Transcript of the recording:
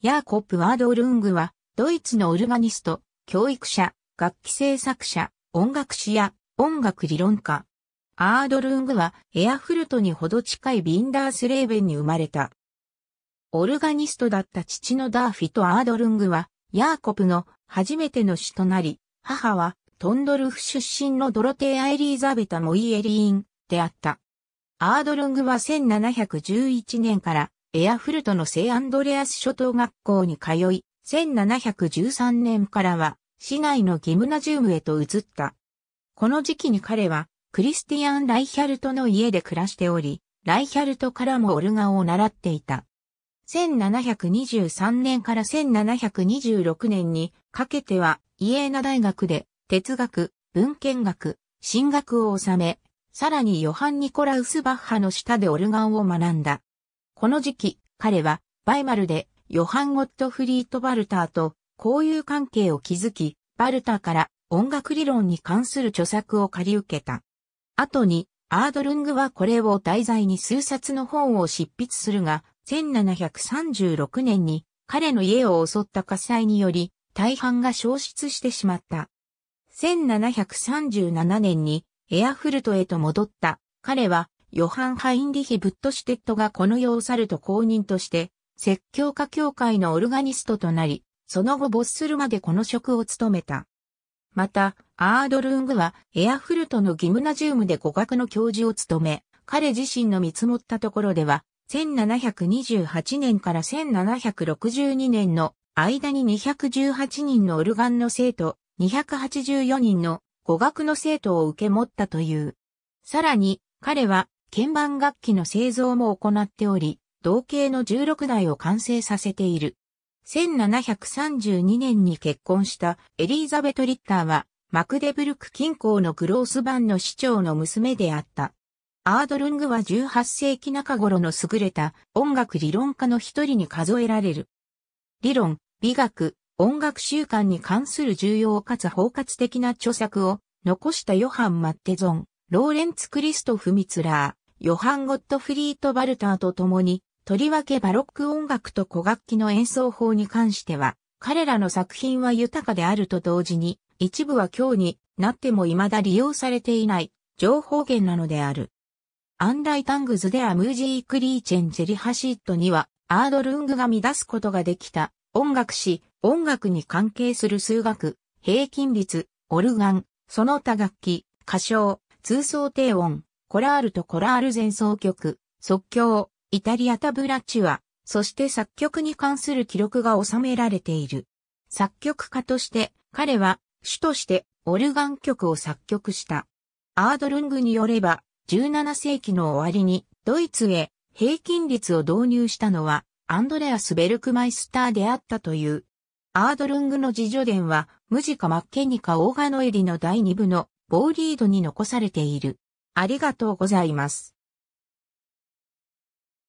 ヤーコップ・ワード・ルングは、ドイツのオルガニスト、教育者、楽器制作者、音楽史や音楽理論家。アードルングはエアフルトにほど近いビンダースレーベンに生まれた。オルガニストだった父のダーフィとアードルングは、ヤーコプの初めての死となり、母はトンドルフ出身のドロテーア・エリーザベタ・モイエリーンであった。アードルングは1711年からエアフルトの聖アンドレアス諸島学校に通い、1713年からは市内のギムナジウムへと移った。この時期に彼はクリスティアン・ライヒャルトの家で暮らしており、ライヒャルトからもオルガンを習っていた。1723年から1726年にかけてはイエーナ大学で哲学、文献学、神学を収め、さらにヨハン・ニコラウス・バッハの下でオルガンを学んだ。この時期、彼は、バイマルで、ヨハン・ゴットフリート・バルターと、交友関係を築き、バルターから音楽理論に関する著作を借り受けた。後に、アードルングはこれを題材に数冊の本を執筆するが、1736年に彼の家を襲った火災により、大半が消失してしまった。1737年にエアフルトへと戻った。彼はヨハン・ハインリヒ・ブットシュテットがこの世を去ると公認として、説教家協会のオルガニストとなり、その後没するまでこの職を務めた。また、アードルングはエアフルトのギムナジウムで語学の教授を務め、彼自身の見積もったところでは、1728年から1762年の間に218人のオルガンの生徒、284人の語学の生徒を受け持ったという。さらに、彼は鍵盤楽器の製造も行っており、同型の16台を完成させている。1732年に結婚したエリーザベト・リッターは、マクデブルク近郊のグロースバンの市長の娘であった。アードルングは18世紀中頃の優れた音楽理論家の一人に数えられる。理論、美学、音楽習慣に関する重要かつ包括的な著作を残したヨハン・マッテゾン、ローレンツ・クリストフ・ミツラー、ヨハン・ゴットフリート・バルターと共に、とりわけバロック音楽と古楽器の演奏法に関しては、彼らの作品は豊かであると同時に、一部は今日になっても未だ利用されていない情報源なのである。アンライタングズでアムージークリーチェンジェリハシットには、アードルングが乱すことができた、音楽史、音楽に関係する数学、平均率、オルガン、その他楽器、歌唱、通奏低音、コラールとコラール前奏曲、即興、イタリアタブラチチア、そして作曲に関する記録が収められている。作曲家として、彼は、主として、オルガン曲を作曲した。アードルングによれば、17世紀の終わりに、ドイツへ、平均率を導入したのは、アンドレアス・ベルクマイスターであったという。アードルングの自助伝は、ムジカ・マッケニカ・オーガノエリの第2部の、ボーリードに残されている。ありがとうございます。